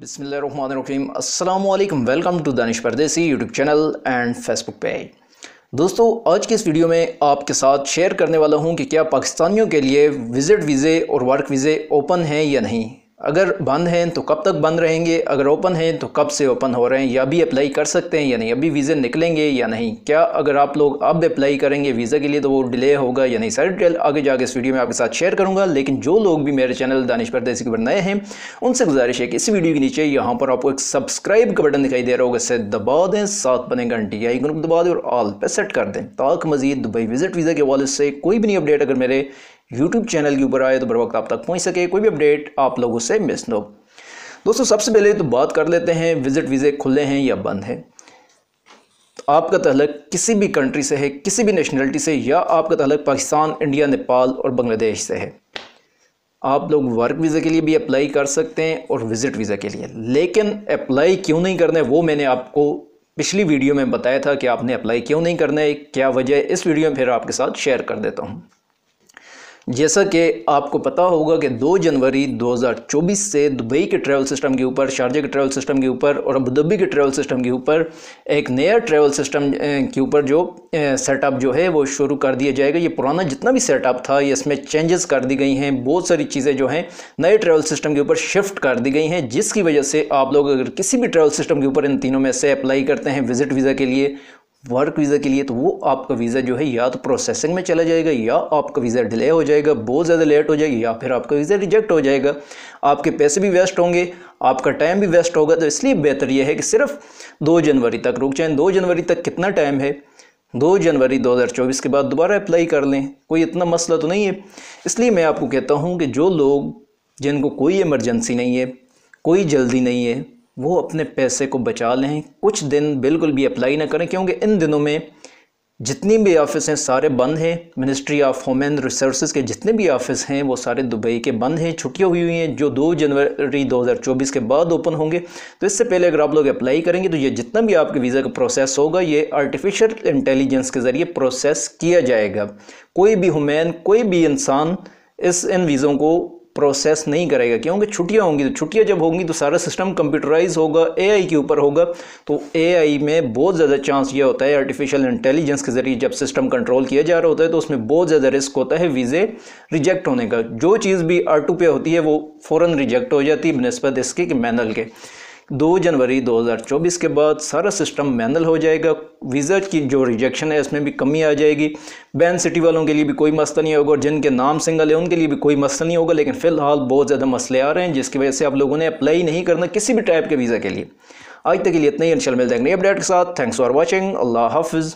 बिसमीम अल्लाम welcome to Danish Pardesi YouTube channel and Facebook page दोस्तों आज के इस वीडियो में आपके साथ शेयर करने वाला हूं कि क्या पाकिस्तानियों के लिए विज़िट वीज़े और वर्क वीज़े ओपन हैं या नहीं अगर बंद हैं तो कब तक बंद रहेंगे अगर ओपन हैं तो कब से ओपन हो रहे हैं या अभी अप्लाई कर सकते हैं या नहीं अभी वीज़े निकलेंगे या नहीं क्या अगर आप लोग अब अप्लाई करेंगे वीज़ा के लिए तो वो डिले होगा या नहीं सारी डिटेल आगे जाके इस वीडियो में आपके साथ शेयर करूँगा लेकिन जो लोग भी मेरे चैनल दानिश पर के ऊपर नए हैं उनसे गुजारिश है कि इस वीडियो के नीचे यहाँ पर आपको एक सब्सक्राइब का बटन दिखाई दे रहा होगा इससे दबा दें साथ बने घंटी या एक दबा दें और ऑल पर सेट कर दें ताकि मजीद दुबई विजिट वीज़ा के हवाले से कोई भी नहीं अपडेट अगर मेरे यूट्यूब चैनल के ऊपर आए तो बर वक्त आप तक पहुँच सके कोई भी अपडेट आप लोगों से मिस न हो दोस्तों सबसे पहले तो बात कर लेते हैं विज़िट वीज़े खुले हैं या बंद हैं तो आपका तहलक किसी भी कंट्री से है किसी भी नेशनलिटी से या आपका तहलक पाकिस्तान इंडिया नेपाल और बांग्लादेश से है आप लोग वर्क वीज़ा के लिए भी अप्लाई कर सकते हैं और विज़िट वीज़ा के लिए लेकिन अप्लाई क्यों नहीं करना है वो मैंने आपको पिछली वीडियो में बताया था कि आपने अप्लाई क्यों नहीं करना है क्या वजह इस वीडियो में फिर आपके साथ शेयर कर देता हूँ जैसा कि आपको पता होगा कि 2 जनवरी 2024 से दुबई के ट्रैवल सिस्टम के ऊपर शारजा के ट्रैवल सिस्टम के ऊपर और अबूधाबी के ट्रैवल सिस्टम के ऊपर एक नया ट्रैवल सिस्टम के ऊपर जो सेटअप जो है वो शुरू कर दिया जाएगा ये पुराना जितना भी सेटअप था ये इसमें चेंजेस कर दी गई हैं बहुत सारी चीज़ें जो हैं नए ट्रैवल सिस्टम के ऊपर शिफ्ट कर दी गई हैं जिसकी वजह से आप लोग अगर किसी भी ट्रैवल सिस्टम के ऊपर इन तीनों में से अप्लाई करते हैं विजिट वीज़ा के लिए वर्क वीज़ा के लिए तो वो आपका वीज़ा जो है या तो प्रोसेसिंग में चला जाएगा या आपका वीज़ा डिले हो जाएगा बहुत ज़्यादा लेट हो जाएगी या फिर आपका वीज़ा रिजेक्ट हो जाएगा आपके पैसे भी वेस्ट होंगे आपका टाइम भी वेस्ट होगा तो इसलिए बेहतर यह है कि सिर्फ दो जनवरी तक रुक जाएँ दो जनवरी तक कितना टाइम है दो जनवरी चौबीस के बाद दोबारा अप्लाई कर लें कोई इतना मसला तो नहीं है इसलिए मैं आपको कहता हूँ कि जो लोग जिनको कोई इमरजेंसी नहीं है कोई जल्दी नहीं है वो अपने पैसे को बचा लें कुछ दिन बिल्कुल भी अप्लाई ना करें क्योंकि इन दिनों में जितनी भी ऑफिस हैं सारे बंद हैं ministry of home and resource के जितने भी ऑफिस हैं वो सारे दुबई के बंद हैं छुट्टियाँ हुई हुई हैं जो 2 जनवरी 2024 के बाद ओपन होंगे तो इससे पहले अगर आप लोग अप्लाई करेंगे तो ये जितना भी आपके वीज़ा का प्रोसेस होगा ये आर्टिफिशियल इंटेलिजेंस के ज़रिए प्रोसेस किया जाएगा कोई भी हुमैन कोई भी इंसान इस इन वीज़ों को प्रोसेस नहीं करेगा क्योंकि छुट्टियाँ होंगी तो छुट्टियाँ जब होंगी तो सारा सिस्टम कंप्यूटराइज होगा एआई के ऊपर होगा तो एआई में बहुत ज़्यादा चांस ये होता है आर्टिफिशियल इंटेलिजेंस के ज़रिए जब सिस्टम कंट्रोल किया जा रहा होता है तो उसमें बहुत ज़्यादा रिस्क होता है वीज़े रिजेक्ट होने का जो चीज़ भी आर टू पे होती है वो फ़ौर रिजेक्ट हो जाती है बनस्पत इसके कि मैनल के दो जनवरी 2024 के बाद सारा सिस्टम मैनल हो जाएगा वीज़ा की जो रिजेक्शन है इसमें भी कमी आ जाएगी बैन सिटी वालों के लिए भी कोई मसला नहीं होगा और जिनके नाम सिंगल है उनके लिए भी कोई मसला नहीं होगा लेकिन फ़िलहाल बहुत ज़्यादा मसले आ रहे हैं जिसकी वजह से आप लोगों ने अप्लाई नहीं करना किसी भी टाइप के वीज़ा के लिए आज तक के लिए इतना ही इंशाल्लाह मिल जाएंगे अपडेट के साथ थैंक्स फॉर वॉचिंग अल्लाह हाफिज़